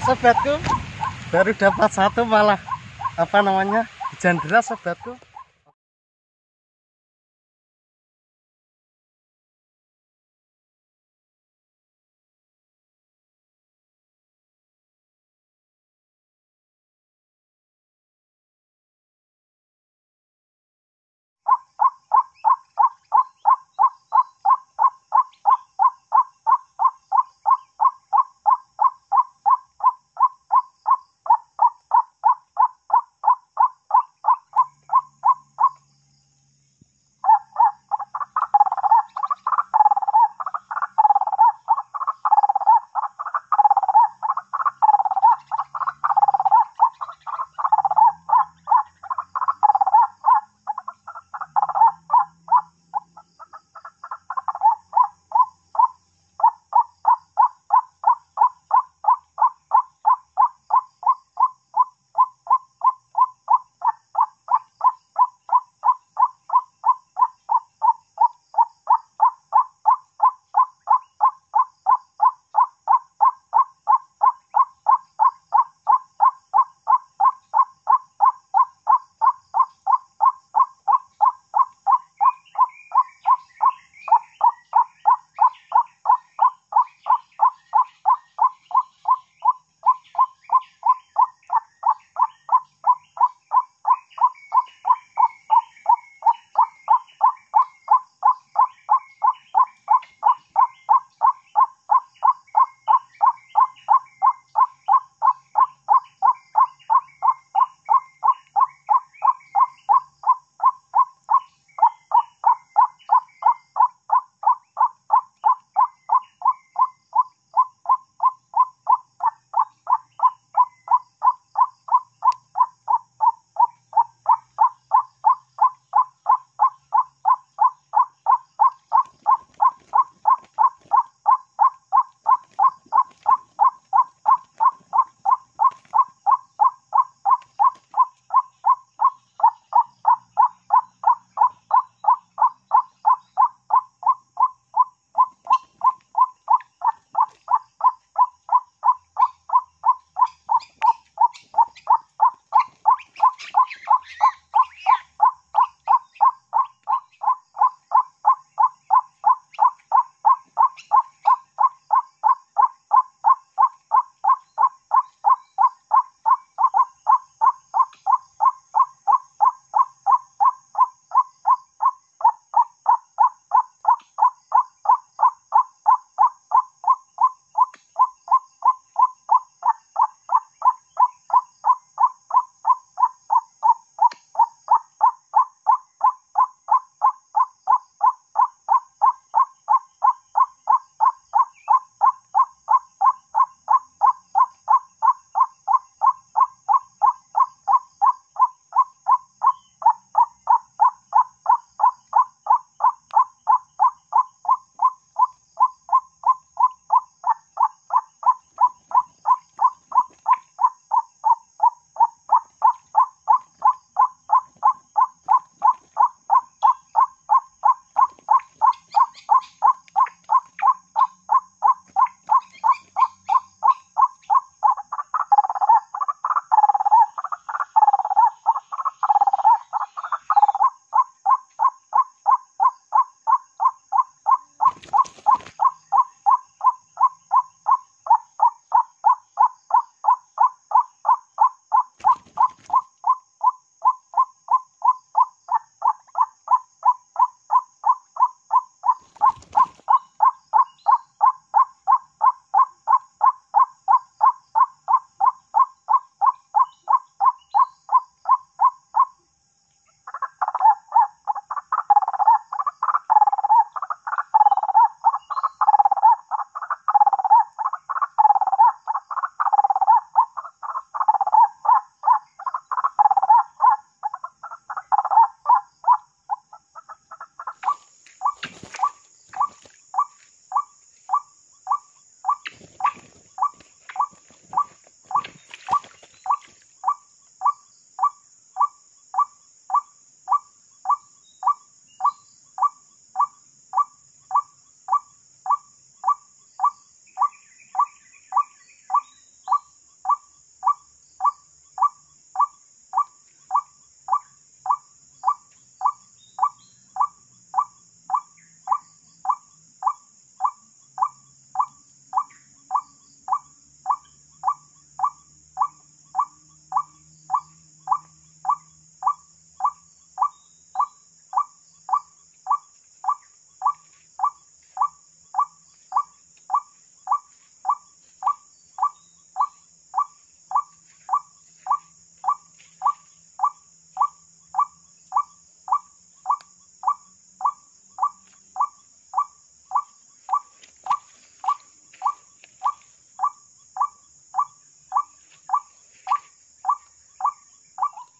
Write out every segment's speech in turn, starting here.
pakai sobatku, baru dapat satu malah apa namanya hujan deras sobatku.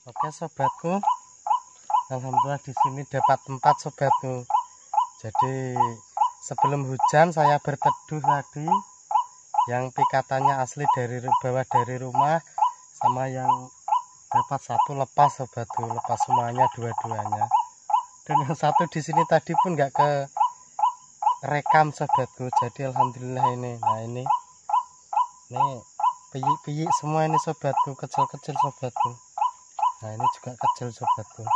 Oke sobatku, alhamdulillah di sini dapat tempat sobatku. Jadi sebelum hujan saya berteduh tadi yang pikatannya asli dari bawah dari rumah sama yang dapat satu lepas sobatku, lepas semuanya dua-duanya. Dan yang satu di sini tadi pun nggak ke rekam sobatku. Jadi alhamdulillah ini. Nah ini. Ini piyik-piyik semua ini sobatku, kecil-kecil sobatku nah ini juga kecil sobatku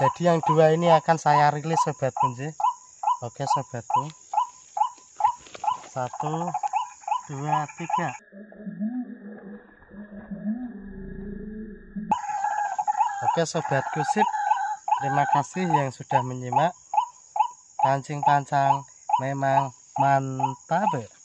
jadi yang dua ini akan saya rilis sobatku sih oke sobatku satu dua tiga oke sobatku sip terima kasih yang sudah menyimak pancing-pancang memang mantap ya.